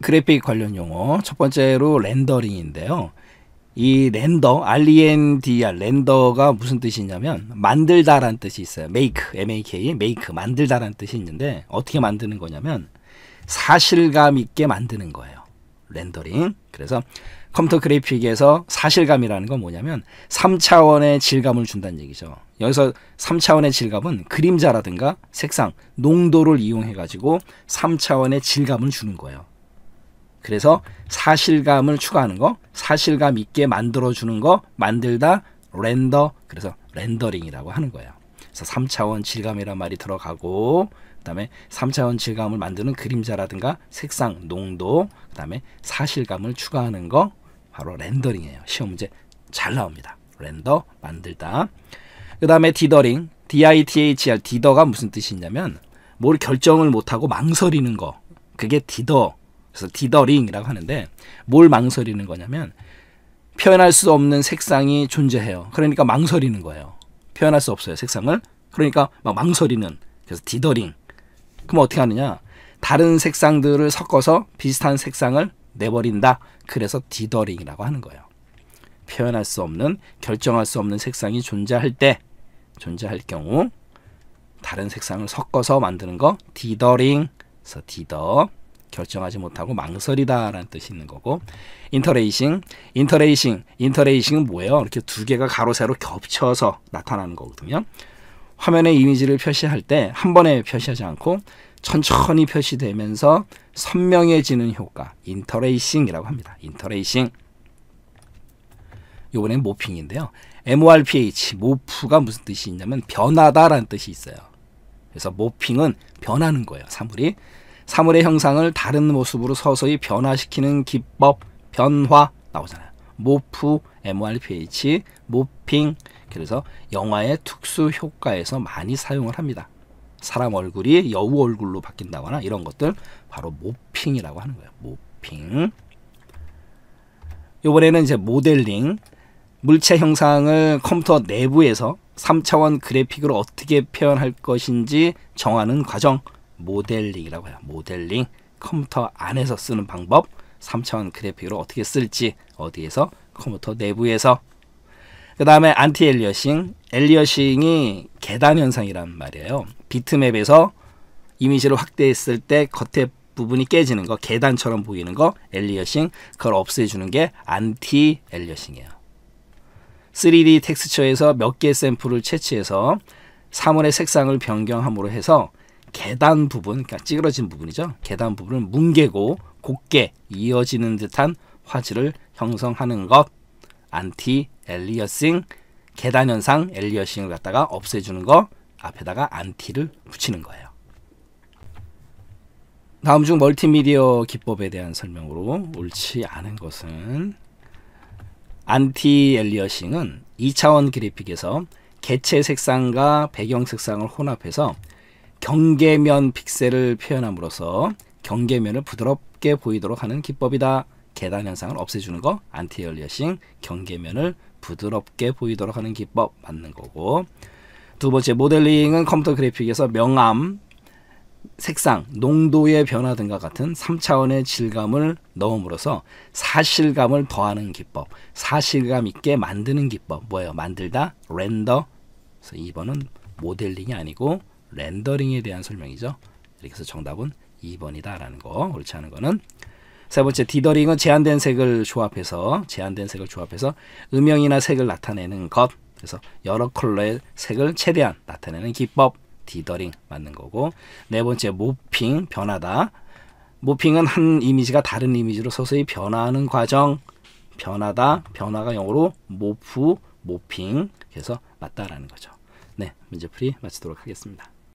그래픽 관련 용어 첫 번째로 렌더링인데요. 이 렌더, RENDR, 렌더가 무슨 뜻이냐면 만들다라는 뜻이 있어요. make, m-a-k, make, 만들다라는 뜻이 있는데 어떻게 만드는 거냐면 사실감 있게 만드는 거예요. 렌더링. 그래서 컴퓨터 그래픽에서 사실감이라는 건 뭐냐면 3차원의 질감을 준다는 얘기죠. 여기서 3차원의 질감은 그림자라든가 색상, 농도를 이용해 가지고 3차원의 질감을 주는 거예요. 그래서 사실감을 추가하는 거, 사실감 있게 만들어주는 거, 만들다, 렌더, 그래서 렌더링이라고 하는 거예요. 그래서 3차원 질감이란 말이 들어가고, 그 다음에 3차원 질감을 만드는 그림자라든가 색상, 농도, 그 다음에 사실감을 추가하는 거, 바로 렌더링이에요. 시험 문제 잘 나옵니다. 렌더, 만들다. 그 다음에 디더링, D-I-T-H-R, 디더가 무슨 뜻이냐면 뭘 결정을 못하고 망설이는 거. 그게 디더, 그래서 디더링이라고 하는데 뭘 망설이는 거냐면 표현할 수 없는 색상이 존재해요. 그러니까 망설이는 거예요. 표현할 수 없어요, 색상을. 그러니까 막 망설이는. 그래서 디더링. 그럼 어떻게 하느냐? 다른 색상들을 섞어서 비슷한 색상을 내버린다. 그래서 디더링이라고 하는 거예요. 표현할 수 없는, 결정할 수 없는 색상이 존재할 때, 존재할 경우 다른 색상을 섞어서 만드는 거 디더링. 그래서 디더. 결정하지 못하고 망설이다라는 뜻이 있는 거고 인터레이싱, 인터레이싱, 인터레이싱은 뭐예요? 이렇게 두 개가 가로 세로 겹쳐서 나타나는 거거든요. 화면에 이미지를 표시할 때 한 번에 표시하지 않고 천천히 표시되면서 선명해지는 효과, 인터레이싱이라고 합니다. 인터레이싱. 요번에 모핑인데요. MORPH, 모프가 무슨 뜻이 있냐면 변하다라는 뜻이 있어요. 그래서 모핑은 변하는 거예요. 사물이 사물의 형상을 다른 모습으로 서서히 변화시키는 기법, 변화 나오잖아요. 모프, MRPH, 모핑. 그래서 영화의 특수 효과에서 많이 사용을 합니다. 사람 얼굴이 여우 얼굴로 바뀐다거나 이런 것들 바로 모핑이라고 하는 거예요. 모핑. 요번에는 이제 모델링 물체 형상을 컴퓨터 내부에서 3차원 그래픽으로 어떻게 표현할 것인지 정하는 과정 모델링이라고 해요. 모델링, 컴퓨터 안에서 쓰는 방법, 3차원 그래픽으로 어떻게 쓸지, 어디에서, 컴퓨터 내부에서. 그 다음에 안티 엘리어싱, 엘리어싱이 계단 현상이란 말이에요. 비트맵에서 이미지를 확대했을 때 겉에 부분이 깨지는 거, 계단처럼 보이는 거, 엘리어싱, 그걸 없애주는 게 안티 엘리어싱이에요. 3D 텍스처에서 몇 개의 샘플을 채취해서 사물의 색상을 변경함으로 해서 계단 부분, 그러니까 찌그러진 부분이죠. 계단 부분을 뭉개고 곧게 이어지는 듯한 화질을 형성하는 것. 안티 엘리어싱, 계단 현상 엘리어싱을 갖다가 없애주는 거. 앞에다가 안티를 붙이는 거예요. 다음 중 멀티미디어 기법에 대한 설명으로 옳지 않은 것은 안티 엘리어싱은 2차원 그래픽에서 개체 색상과 배경 색상을 혼합해서 경계면 픽셀을 표현함으로써 경계면을 부드럽게 보이도록 하는 기법이다. 계단 현상을 없애주는 거 안티어 리어싱 경계면을 부드럽게 보이도록 하는 기법 맞는 거고 두 번째 모델링은 컴퓨터 그래픽에서 명암, 색상, 농도의 변화 등과 같은 3차원의 질감을 넣음으로써 사실감을 더하는 기법, 사실감 있게 만드는 기법 뭐예요? 만들다, 렌더. 그래서 2번은 모델링이 아니고 렌더링에 대한 설명이죠. 이렇게 해서 정답은 2번이다라는 거. 옳지 않은 거는 세 번째 디더링은 제한된 색을 조합해서 제한된 색을 조합해서 음영이나 색을 나타내는 것. 그래서 여러 컬러의 색을 최대한 나타내는 기법 디더링 맞는 거고 네 번째 모핑 변하다. 모핑은 한 이미지가 다른 이미지로 서서히 변화하는 과정. 변하다 변화가 영어로 모프 모핑 그래서 맞다라는 거죠. 네 문제 풀이 마치도록 하겠습니다.